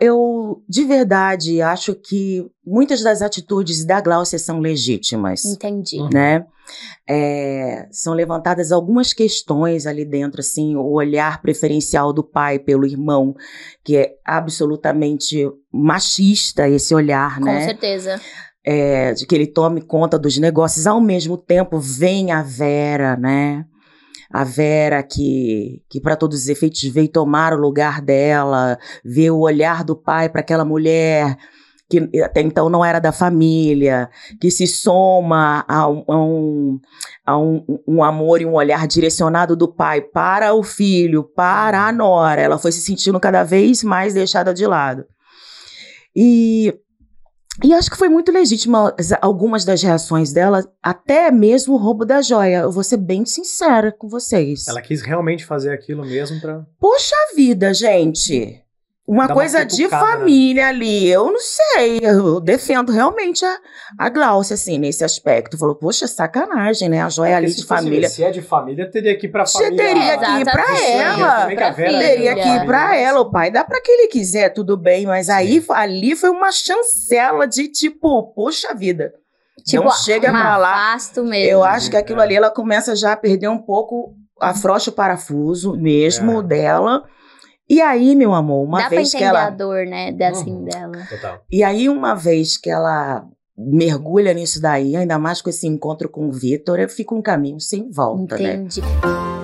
Eu, de verdade, acho que muitas das atitudes da Gláucia são legítimas. Entendi. Uhum. Né? É, são levantadas algumas questões ali dentro, assim, o olhar preferencial do pai pelo irmão, que é absolutamente machista esse olhar, Com né? Com certeza. É, de que ele tome conta dos negócios. Ao mesmo tempo, vem a Vera, né? a Vera, que, que para todos os efeitos veio tomar o lugar dela, ver o olhar do pai para aquela mulher que até então não era da família, que se soma a, um, a, um, a um, um, amor e um olhar direcionado do pai para o filho, para a uhum. nora. Ela foi se sentindo cada vez mais deixada de lado. E e acho que foi muito legítima algumas das reações dela, até mesmo o roubo da joia. Eu vou ser bem sincera com vocês. Ela quis realmente fazer aquilo mesmo pra. Poxa vida, gente! Uma coisa uma de né? família ali, eu não sei, eu defendo realmente a, a Glaucia, assim, nesse aspecto. Falou, poxa, sacanagem, né? A joia é ali de família. Se é de família, teria que ir pra família. Você teria que ir pra ela. teria que ir pra ela. O pai dá pra quem ele quiser, tudo bem. Mas aí, Sim. ali foi uma chancela de tipo, poxa vida. Tipo, não chega pra lá. Mesmo. Eu acho que aquilo é. ali, ela começa já a perder um pouco, afrouxa o parafuso mesmo é. dela. E aí, meu amor, uma Dá vez pra que ela. a dor, né? De, hum. assim, uhum. dela. Total. E aí, uma vez que ela mergulha nisso daí, ainda mais com esse encontro com o Vitor, fica um caminho sem volta, Entendi. né? Entendi.